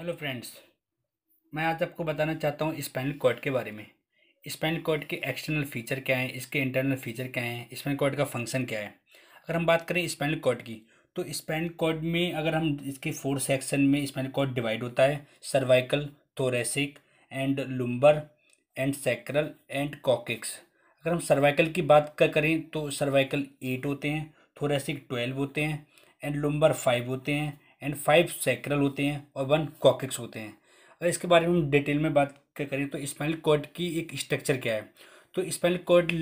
Hello friends मैं आज आपको बताना चाहता हूँ स्पाइनल कॉर्ड के बारे में स्पाइनल कॉर्ड के एक्सटर्नल फीचर क्या हैं इसके इंटरनल फीचर क्या हैं स्पाइनल कॉर्ड का फंक्शन क्या है अगर हम बात करें स्पाइनल कॉर्ड की तो स्पाइनल कॉर्ड में अगर हम इसके फोर सेक्शन में स्पाइनल कॉर्ड डिवाइड होता है cervical thoracic and lumbar and sacral and coccyx अगर हम सर्वाइकल की बात करें तो सर्वाइकल एट होते हैं थोरेसिक ट्वेल्व होते हैं एंड लुम्बर फाइव होते हैं एंड फाइव सैक्रल होते हैं और वन कॉकिक्स होते हैं और इसके बारे में हम डिटेल में बात करें तो स्पाइनल कॉर्ड की एक स्ट्रक्चर क्या है तो spinal cord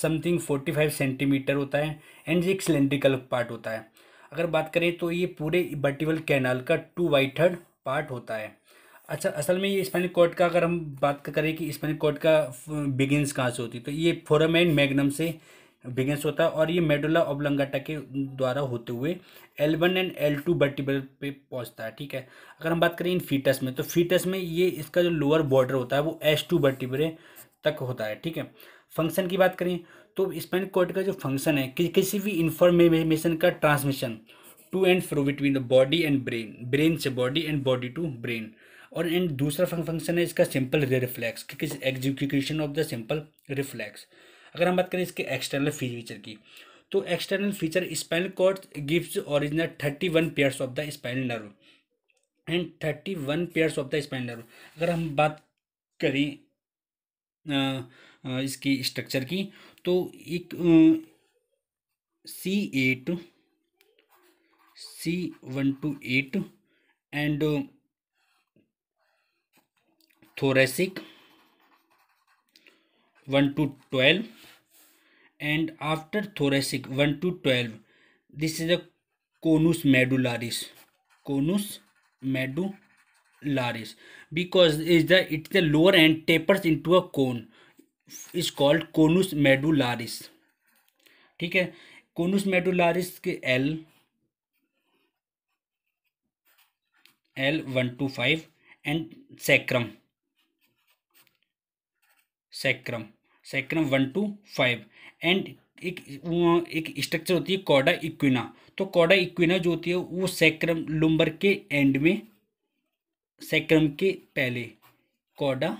something forty five centimetre होता है एंड ये एक सिलेंड्रिकल पार्ट होता है अगर बात करें तो ये पूरे बर्टिवल कैनाल का टू बाई थर्ड पार्ट होता है अच्छा असल में ये स्पाइनल कॉर्ड का अगर हम बात करें कि स्पाइनल कॉर्ड का बिगिनस कहाँ से होती है तो ये फोरम एंड मैगनम से बिगेंस होता है और ये मेडुला ऑबलंगाटा के द्वारा होते हुए L one and L two vertebral पे पहुंचता है ठीक है अगर हम बात करें इन फीटस में तो फीटस में ये इसका जो लोअर बॉर्डर होता है वो एस टू वर्टिब्रे तक होता है ठीक है फंक्शन की बात करें तो स्पाइन कोड का जो फंक्शन है कि, किसी भी इंफॉर्मेशन का transmission to and fro between the body and brain brain से body and body to brain और एंड दूसरा फंक्शन है इसका simple reflex execution of the simple reflex अगर हम बात करें इसके एक्सटर्नल फीचर की तो external feature spinal cord gives original thirty one pairs of the spinal nerve and thirty one pairs of the spinal nerve अगर हम बात करें इसकी स्ट्रक्चर की तो एक C eight C one to eight and thoracic one to twelve and after thoracic one to twelve this is a conus medullaris conus medu because is the it's the lower end tapers into a cone is called conus medullaris ठीक है conus medullaris के L L one to five and sacrum sacrum sacrum one to five and एक एक structure होती है cauda equina तो cauda equina जो होती है वो सैक्रम लुम्बर के एंड में सैक्रम के पहले cauda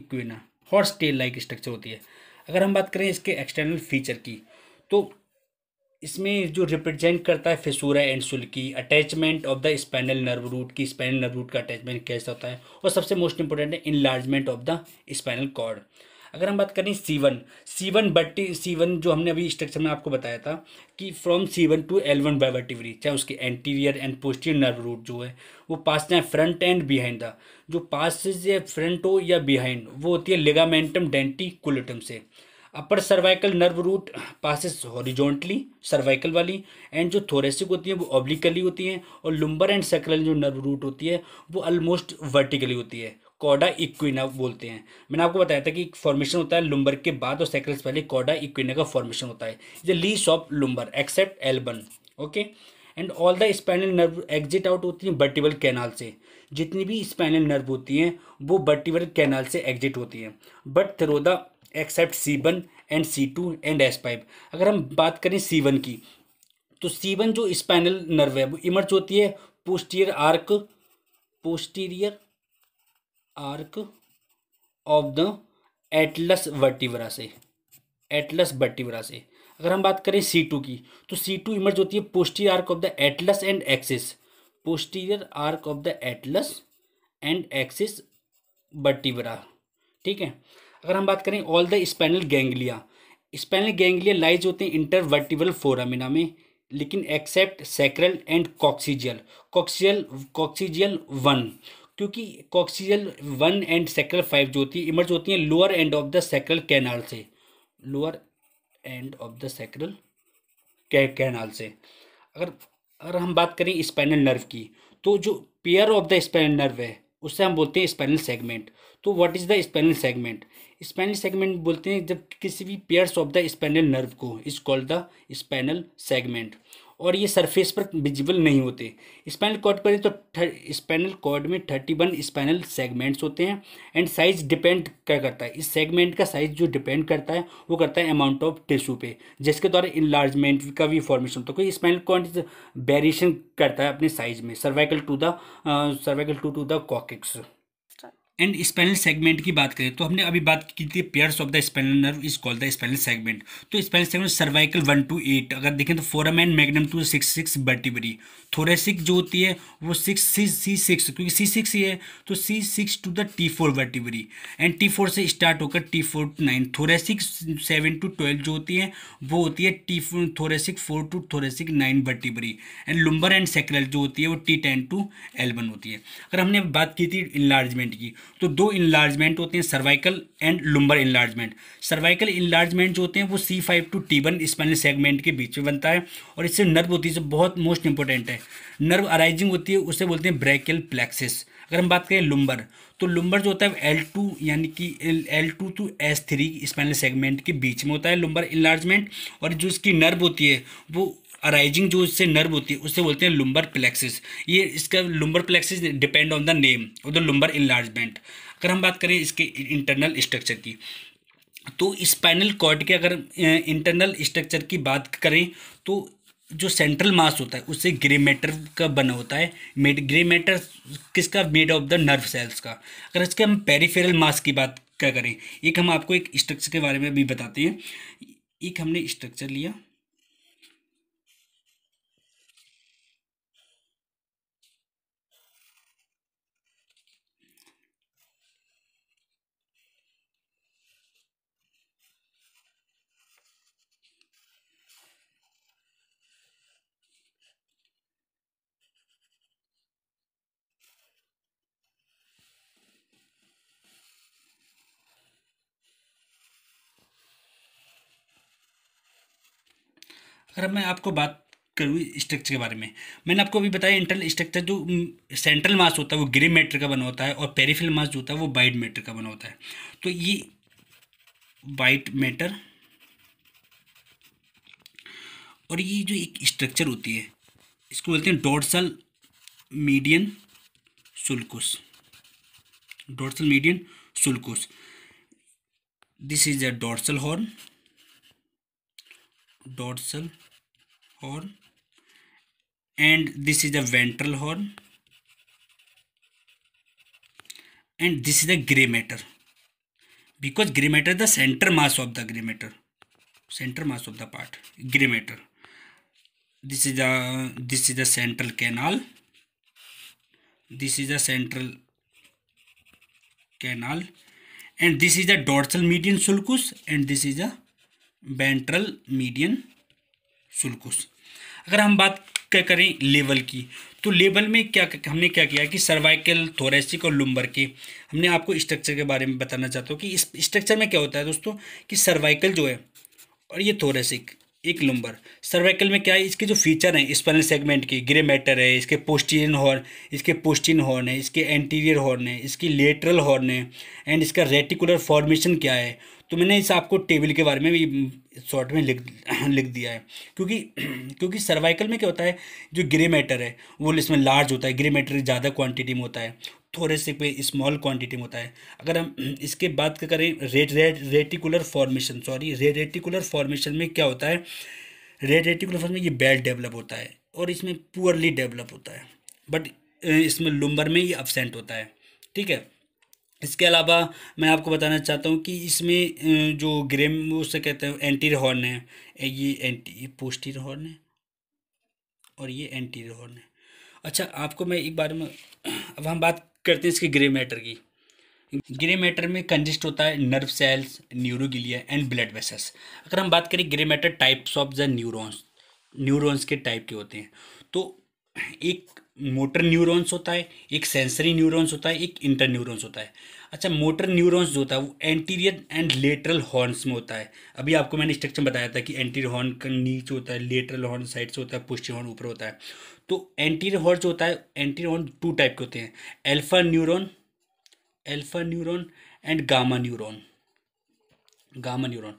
equina horse tail like structure होती है अगर हम बात करें इसके एक्सटर्नल फीचर की तो इसमें जो रिप्रेजेंट करता है fissura and sulci attachment of the spinal nerve root की स्पाइनल नर्व रूट का अटैचमेंट कैसा होता है और सबसे मोस्ट इंपॉर्टेंट है enlargement of the spinal cord अगर हम बात करें C one C one but the C one जो हमने अभी स्ट्रक्चर में आपको बताया था कि from C one to L one vertebrae चाहे उसके anterior and posterior nerve root जो है वो पास चाहे फ्रंट एंड बिहाइंड द जो पास से फ्रंट हो या बिहाइंड वो होती है लेगामेंटम डेंटी कुलटम से upper cervical nerve root passes horizontally cervical वाली एंड जो थोरेसिक होती है वो ऑब्लिकली होती है और लुम्बर एंड सेक्रल जो नर्व रूट होती है वो ऑलमोस्ट वर्टिकली होती है कॉडा इक्विना बोलते हैं मैंने आपको बताया था कि फॉर्मेशन होता है लुम्बर के बाद और सेकंड से पहले कॉडा इक्विना का फॉर्मेशन होता है is less of lumbar except L one okay and all the spinal nerve exit out होती है बर्टिबल कैनाल से जितनी भी स्पाइनल नर्व होती हैं वो बर्टिबल कैनाल से एग्जिट होती हैं but through the except C one and C two and S five अगर हम बात करें सी वन की तो सी वन जो स्पाइनल नर्व है वो इमर्ज होती है posterior arch posterior arch of the atlas vertebra से एटलस वर्टिवरा से अगर हम बात करें सी टू की तो सी टू इमर्ज होती है posterior arch of the atlas and axis posterior arch of the atlas and axis vertebra ठीक है अगर हम बात करें all the spinal ganglia spinal ganglia lies होते हैं इंटरवर्टिबल फोरामिना में लेकिन except sacral and coccygeal coccygeal coccygeal one क्योंकि coccygeal one and sacral five जो होती है इमर्ज होती है lower end of the sacral canal से lower end of the sacral canal से अगर अगर हम बात करें स्पाइनल नर्व की तो जो pair of the spinal nerve है उससे हम बोलते हैं स्पाइनल सेगमेंट तो what is the spinal segment spinal segment बोलते हैं जब किसी भी pairs of the spinal nerve को is called the spinal segment और ये सरफेस पर विजिबल नहीं होते स्पाइनल कॉर्ड पर तो स्पाइनल कॉर्ड में थर्टी वन स्पाइनल सेगमेंट्स होते हैं एंड साइज डिपेंड क्या करता है इस सेगमेंट का साइज जो डिपेंड करता है वो करता है अमाउंट ऑफ टिश्यू पे जिसके द्वारा इन्लार्जमेंट का भी फॉर्मेशन होता है कोई स्पाइनल कॉर्ड वेरिएशन करता है अपने साइज में cervical to the cervical two to the coccyx and spinal segment की बात करें तो हमने अभी बात की थी pairs of the spinal nerve is called the spinal segment तो spinal segment cervical one to eight अगर देखें तो foramen and magnum to six six vertebrae thoracic जो होती है वो सिक्स सी सी सिक्स क्योंकि सी सिक्स ही है तो C six to the T four vertebrae and T four से स्टार्ट होकर T four to nine thoracic seven to twelve जो होती है वो होती है T thoracic four to thoracic nine vertebrae and lumbar and sacral जो होती है वो टी टेन टू एलेवन होती है अगर हमने बात की थी इन्लार्जमेंट की तो दो इन्लार्जमेंट होते हैं cervical and lumbar enlargement cervical enlargement जो होते हैं वो C five to T one spinal segment के बीच में बनता है और इससे नर्व होती है जो बहुत मोस्ट इंपॉर्टेंट है नर्व अराइजिंग होती है उसे बोलते हैं ब्रैकल प्लेक्सिस अगर हम बात करें लुम्बर तो लुम्बर जो होता है एल टू यानी कि L two to S three spinal segment के बीच में होता है लुम्बर इन्लार्जमेंट और जो इसकी नर्व होती है वो अराइजिंग जो इससे नर्व होती है उससे बोलते हैं लुम्बर प्लेक्सिस ये इसका lumbar plexus depend on the name और द लुम्बर इन्लार्जमेंट अगर हम बात करें इसके इंटरनल स्ट्रक्चर की तो स्पाइनल कॉर्ड के अगर इंटरनल स्ट्रक्चर की बात करें तो जो सेंट्रल मास होता है उससे ग्रे मैटर का बना होता है मेड ग्रे मैटर किसका made of the nerve cells का अगर इसके हम पेरीफेरल मास की बात क्या करें एक हम आपको एक स्ट्रक्चर के बारे में भी बताते हैं एक हमने स्ट्रक्चर लिया अगर मैं आपको बात करूँ स्ट्रक्चर के बारे में मैंने आपको अभी बताया इंटरनल स्ट्रक्चर जो सेंट्रल मास होता है वो ग्रे मैटर का बना होता है और पेरिफिल मास जो होता है वो वाइट मैटर का बना होता है तो ये वाइट मैटर और ये जो एक स्ट्रक्चर होती है इसको बोलते हैं dorsal median sulcus dorsal median sulcus this is a dorsal horn dorsal horn and this is the ventral horn and this is the gray matter because gray matter is the center mass of the gray matter center mass of the part gray matter this is the this is the central canal this is the central canal and this is the dorsal median sulcus and this is the ventral median sulcus अगर हम बात क्या करें level की तो level में क्या हमने क्या किया कि सर्वाइकल थोरेसिक और लुम्बर के हमने आपको स्ट्रक्चर के बारे में बताना चाहता हूँ कि इस स्ट्रक्चर में क्या होता है दोस्तों कि सर्वाइकल जो है और ये थोरेसिक एक लुम्बर सर्वाइकल में क्या है इसके जो फीचर हैं स्पनल सेगमेंट के ग्रे मैटर है इसके पोस्टीरियन हॉर्न इसके पोस्टिन हॉर्न है इसके एंटीरियर हॉर्न है इसकी लेटरल हॉर्न है एंड इसका रेटिकुलर फॉर्मेशन क्या है तो मैंने इस आपको टेबल के बारे में भी शॉर्ट में लिख लिख दिया है क्योंकि क्योंकि सर्वाइकल में क्या होता है जो ग्रे मैटर है वो इसमें लार्ज होता है ग्रे मैटर ज़्यादा क्वांटिटी में होता है से पे स्मॉल क्वांटिटी में होता है अगर हम इसके बात करें red red reticular formation sorry re reticular formation में क्या होता है रेड रेटिकुलर फॉर्मेशन में ये बेल्ट डेवलप होता है और इसमें पुअरली डेवलप होता है बट इसमें लुम्बर में ये अपसेंट होता है ठीक है इसके अलावा मैं आपको बताना चाहता हूँ कि इसमें जो ग्रेम उसे कहते हैं एंटी हॉर्न है ये एंटी ये पोस्टीर हॉर्न है और ये एंटी हॉर्न है अच्छा आपको मैं एक बार में अब हम बात करते हैं इसके ग्रे मैटर की ग्रे मैटर में कंजिस्ट होता है nerve cells neuroglia and blood vessels अगर हम बात करें grey matter types of the neurons neurons के टाइप के होते हैं तो एक मोटर न्यूरॉन्स होता है एक सेंसरी न्यूरॉन्स होता है एक इंटर न्यूरॉन्स होता है अच्छा मोटर न्यूरॉन्स जो होता है वो एंटीरियर एंड लेटरल हॉर्न्स में होता है अभी आपको मैंने स्ट्रक्चर बताया था कि एंटीरियर हॉर्न का नीचे होता है लेटरल हॉर्न साइड से होता है पुष्टि हॉर्न ऊपर होता है तो एंटीरियर हॉर्न जो होता है एंटीरियर हॉर्न टू टाइप के होते हैं alpha neuron alpha neuron and gamma neuron gamma neuron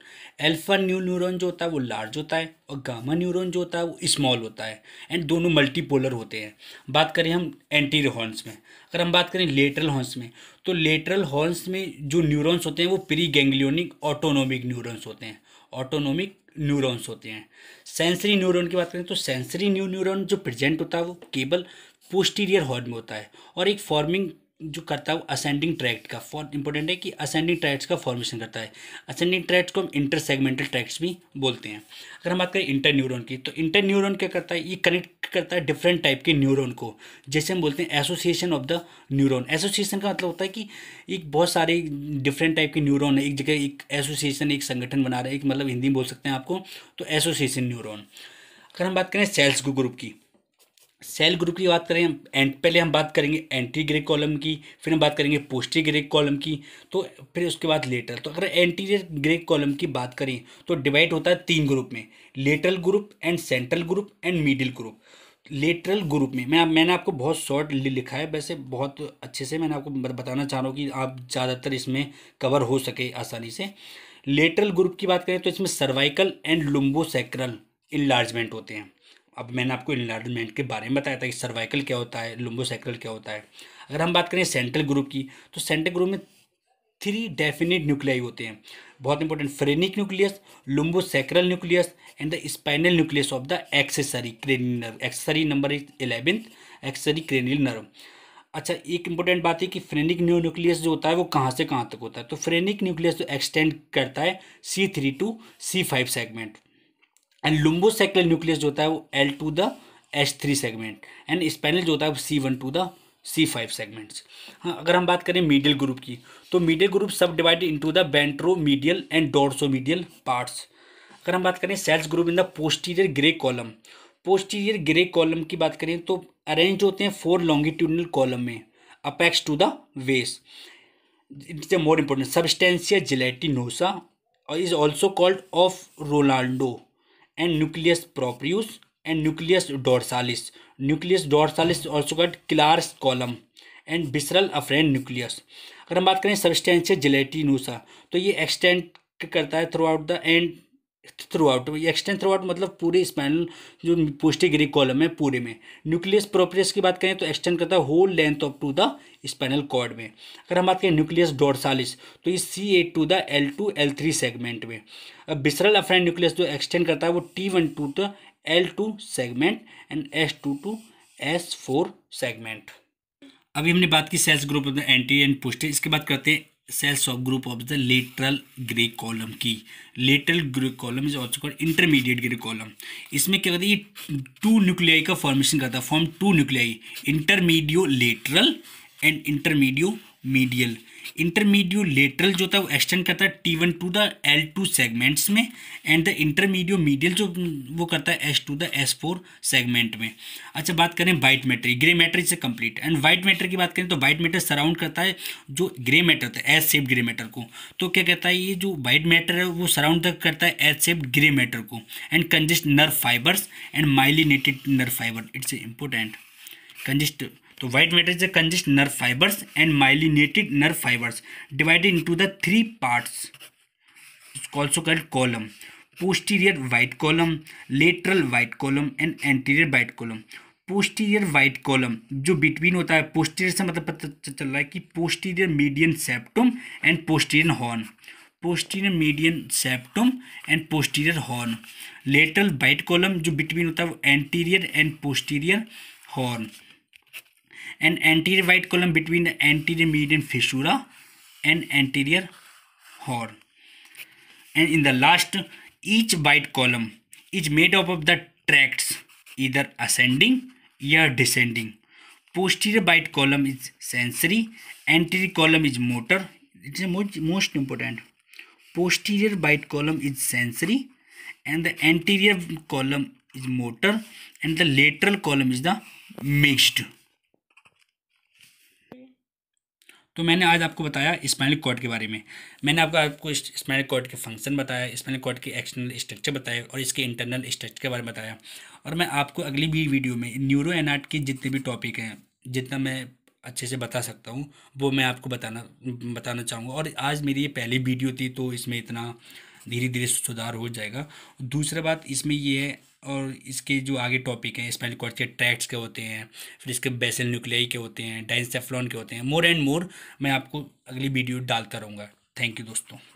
alpha new neuron जो होता है वो लार्ज होता है और गामा न्यूरॉन जो होता है वो स्मॉल होता है एंड दोनों मल्टीपोलर होते हैं बात करें हम एंटीर हॉर्न्स में अगर हम बात करें लेटरल हॉर्न्स में तो लेटरल हॉर्न्स में जो न्यूरॉन्स होते हैं वो प्री गेंगलियोनिक ऑटोनोमिक न्यूरॉन्स होते हैं ऑटोनोमिक न्यूरॉन्स होते हैं सेंसरी न्यूरॉन की बात करें तो सेंसरी न्यू न्यूरॉन जो प्रेजेंट होता है वो केवल पोस्टीरियर हॉर्न में होता है और एक फॉर्मिंग जो करता है वो असेंडिंग ट्रैक्ट का फॉर इंपॉर्टेंट है कि असेंडिंग ट्रैक्ट्स का फॉर्मेशन करता है असेंडिंग ट्रैक्ट्स को हम इंटर सेगमेंटल ट्रैक्ट्स भी बोलते हैं अगर हम बात करें इंटर न्यूरोन की तो इंटर न्यूरोन क्या करता है ये कनेक्ट करता है डिफरेंट टाइप के न्यूरोन को जैसे हम बोलते हैं association of the neuron association का मतलब होता है कि एक बहुत सारे डिफरेंट टाइप के न्यूरोन है एक जगह एक एसोसिएशन एक संगठन बना रहा है एक मतलब हिंदी में बोल सकते हैं आपको तो एसोसिएशन न्यूरोन अगर हम बात करें सेल्स ग्रुप की सेल ग्रुप की बात करें एंड पहले हम बात करेंगे एंटी ग्रे कॉलम की फिर हम बात करेंगे पोस्टी ग्रे कॉलम की तो फिर उसके बाद लेटरल तो अगर एंटी ग्रे कॉलम की बात करें तो डिवाइड होता है तीन ग्रुप में lateral group and central group and middle group lateral group में मैं मैंने आपको बहुत शॉर्ट लिखा है वैसे बहुत अच्छे से मैंने आपको बताना चाह रहा हूँ कि आप ज़्यादातर इसमें कवर हो सके आसानी से लेटरल ग्रुप की बात करें तो इसमें सर्वाइकल एंड लुम्बोसैक्रल इन्लार्जमेंट होते हैं अब मैंने आपको इन्वायरमेंट के बारे में बताया था कि सर्वाइकल क्या होता है लुम्बोसाइकल क्या होता है अगर हम बात करें सेंट्रल ग्रुप की तो सेंट्रल ग्रुप में थ्री डेफिनेट न्यूक्लियाई होते हैं बहुत important phrenic nucleus lumbosacral nucleus and the spinal nucleus of the accessory cranial nerve accessory number is eleventh accessory cranial nerve अच्छा एक इंपॉर्टेंट बात है कि फ्रेनिक न्यू न्यूक्लियस जो होता है वो कहाँ से कहाँ तक होता है तो फ्रेनिक न्यूक्लियस जो एक्सटेंड करता है C three to C five segment and lumbosacral nucleus जो होता है वो L two the H three segment and spinal जो होता है वो C one to the C five segments हाँ अगर हम बात करें मीडियल ग्रुप की तो medial group subdivided into the ventromedial and dorsomedial parts अगर हम बात करें cells group in the posterior grey column posterior grey column की बात करें तो अरेंज होते हैं फोर लॉन्गिट्यूडनल कॉलम में apex to the base it's more important substantia gelatinosa और is also called of Rolando and nucleus proprius and nucleus dorsalis nucleus dorsalis also cut Clarke's column and visceral afferent nucleus अगर हम बात करें सबस्टेंशियस जिलेटिनूसा तो ये extend करता है throughout the and throughout extend throughout मतलब पूरे स्पाइनल जो पोस्टिगरी कॉलम है पूरे में न्यूक्लियस प्रोपरेस की बात करें तो एक्सटेंड करता है whole length of to the spinal cord में अगर हम बात करें न्यूक्लियस डोरसालिस तो ये C eight to the L two L three segment में अब बिसरल अफ्रेंड न्यूक्लियस जो एक्सटेंड करता है वो T one to the L two segment and S two to S four segment अभी हमने बात की cells group of the anti and पुष्टि इसके बाद करते हैं cells of group of the lateral grey column की lateral grey column is also call intermediate grey column इसमें क्या कहते है ये टू न्यूक्लियाई का फॉर्मेशन करता है form two nuclei intermedio lateral and intermedio medial intermedio lateral जो था वो एक्सटेंड करता है T one to the L two segments में एंड द इंटरमीडियो मीडियल जो वो करता है S two the S four segment में अच्छा बात करें वाइट मैटर ग्रे मैटर से कंप्लीट एंड वाइट मैटर की बात करें तो वाइट मैटर सराउंड करता है जो ग्रे मैटर था एस सेप्ड ग्रे मैटर को तो क्या कहता है ये जो वाइट मैटर है वो सराउंड करता है एस सेप्ड ग्रे मैटर को and consist nerve fibres and myelinated nerve fibre it's important consist तो white matter is consist nerve fibres and myelinated nerve fibres divided into the three parts also called column posterior white column lateral white column and anterior white column posterior white column जो between होता है posterior से मतलब पता चल रहा है कि posterior median septum and posterior horn posterior median septum and posterior horn lateral white column जो बिटवीन होता है वो anterior and posterior horn An anterior white column between the anterior median fissura and anterior horn. And in the last, each white column is made up of the tracts either ascending or descending. Posterior bite column is sensory, anterior column is motor. It is most, most important. Posterior bite column is sensory, and the anterior column is motor, and the lateral column is the mixed. तो मैंने आज आपको बताया spinal cord के बारे में मैंने आपको आपको स्पाइनल कॉर्ड के फंक्शन बताया स्पाइनल कॉर्ड के एक्सटर्नल स्ट्रक्चर बताया और इसके इंटरनल स्ट्रक्चर के बारे में बताया और मैं आपको अगली भी वीडियो में न्यूरो एनाट के जितने भी टॉपिक हैं जितना मैं अच्छे से बता सकता हूँ वो मैं आपको बताना बताना चाहूँगा और आज मेरी ये पहली वीडियो थी तो इसमें इतना धीरे धीरे सुधार हो जाएगा दूसरा बात इसमें ये है और इसके जो आगे टॉपिक हैं इसमें लिखवाते हैं ट्रैक्ट्स के होते हैं फिर इसके बेसल न्यूक्लियाई के होते हैं डाइनसेफ्लॉन के होते हैं मोर एंड मोर मैं आपको अगली वीडियो डालता रहूँगा थैंक यू दोस्तों